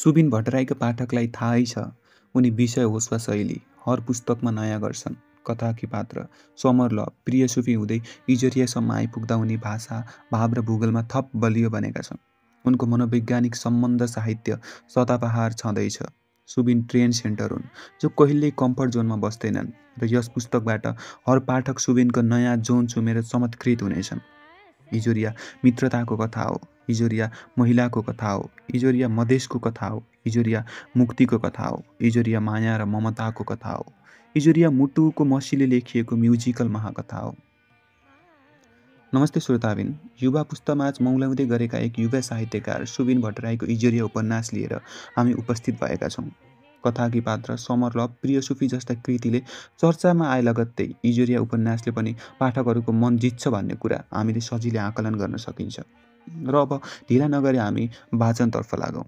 सुबिन भट्टराईको पाठकलाई थाहै छ उनी विषय होस् वा शैली हर पुस्तकमा नयाँ गर्छन् कथा कि पात्र समरल प्रिय सुफी हुँदै इजोरियासम्म आइपुग्दा उनी भाषा भाव र भूगोलमा थप बलियो बनेका छन् उनको मनोवैज्ञानिक सम्बन्ध साहित्य सतापहार छँदैछ सुबिन ट्रेन सेन्टर हुन् जो कहिल्यै कम्फर्ट जोनमा बस्दैनन् र यस पुस्तकबाट हर पाठक सुबिनको नयाँ जोन चुमेर चमत्कृत हुनेछन् इजोरिया मित्रताको कथा हो इजोरिया महिलाको कथा हो इजोरिया मधेसको कथा हो इजोरिया मुक्तिको कथा हो इजोरिया माया र ममताको कथा हो इजोरिया मुटुको मसीले लेखिएको म्युजिकल महाकथा हो नमस्ते श्रोताबिन युवा पुस्तमाझ मौलाउँदै गरेका एक युवा साहित्यकार सुबिन भट्टराईको इजोरिया उपन्यास लिएर हामी उपस्थित भएका छौँ कथाकी पात्र समरलभ प्रिय सुफी जस्ता कृतिले चर्चामा आए लगत्तै इजोरिया उपन्यासले पनि पाठकहरूको मन जित्छ भन्ने कुरा हामीले सजिलै आकलन गर्न सकिन्छ र अब ढिला नगरी हामी वाचनतर्फ लागौँ